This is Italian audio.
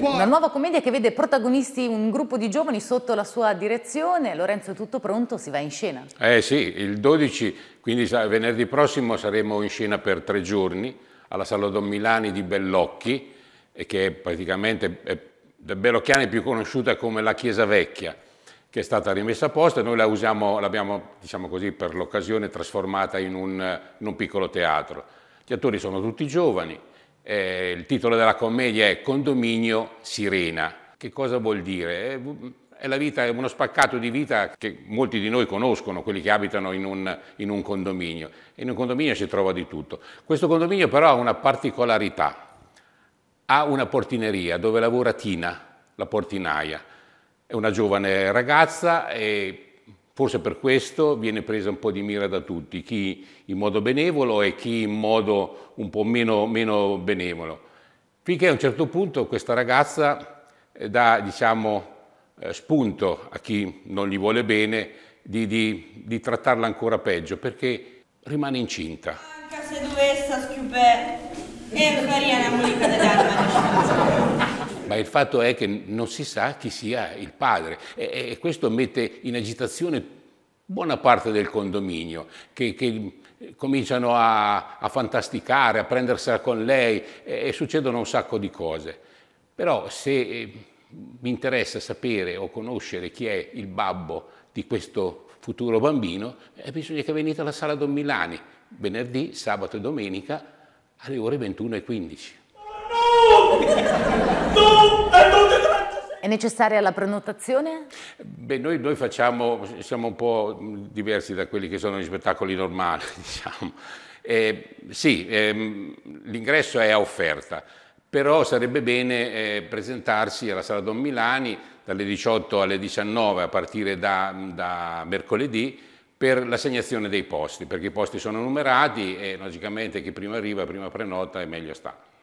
Una nuova commedia che vede protagonisti un gruppo di giovani sotto la sua direzione. Lorenzo, tutto pronto? Si va in scena? Eh sì, il 12, quindi venerdì prossimo saremo in scena per tre giorni alla Sala Don Milani di Bellocchi, che è praticamente è, da Bellocchiani più conosciuta come la Chiesa Vecchia che è stata rimessa a posto e noi la usiamo, l'abbiamo, diciamo così, per l'occasione trasformata in un, in un piccolo teatro. Gli attori sono tutti giovani, eh, il titolo della commedia è Condominio Sirena. Che cosa vuol dire? Eh, è, vita, è, uno spaccato di vita che molti di noi conoscono, quelli che abitano in un, in un condominio. in un condominio si trova di tutto. Questo condominio però ha una particolarità. Ha una portineria dove lavora Tina, la portinaia. È una giovane ragazza e Forse per questo viene presa un po' di mira da tutti, chi in modo benevolo e chi in modo un po' meno, meno benevolo. Finché a un certo punto questa ragazza eh, dà diciamo, eh, spunto a chi non gli vuole bene di, di, di trattarla ancora peggio perché rimane incinta. Anche se dovesse schiupare, e la una mulica di il fatto è che non si sa chi sia il padre e, e questo mette in agitazione buona parte del condominio che, che cominciano a, a, fantasticare, a prendersela con lei e, e succedono un sacco di cose. Però se eh, mi interessa sapere o conoscere chi è il babbo di questo futuro bambino, eh, bisogna che venite alla sala Don Milani, venerdì, sabato e domenica alle ore 21.15. Oh no! no! È necessaria la prenotazione? Beh, noi, noi facciamo, siamo un po' diversi da quelli che sono gli spettacoli normali, diciamo. Eh, sì, ehm, l'ingresso è a offerta, però sarebbe bene eh, presentarsi alla Sala Don Milani dalle 18 alle 19 a partire da, da mercoledì per l'assegnazione dei posti, perché i posti sono numerati e logicamente chi prima arriva, prima prenota e meglio sta.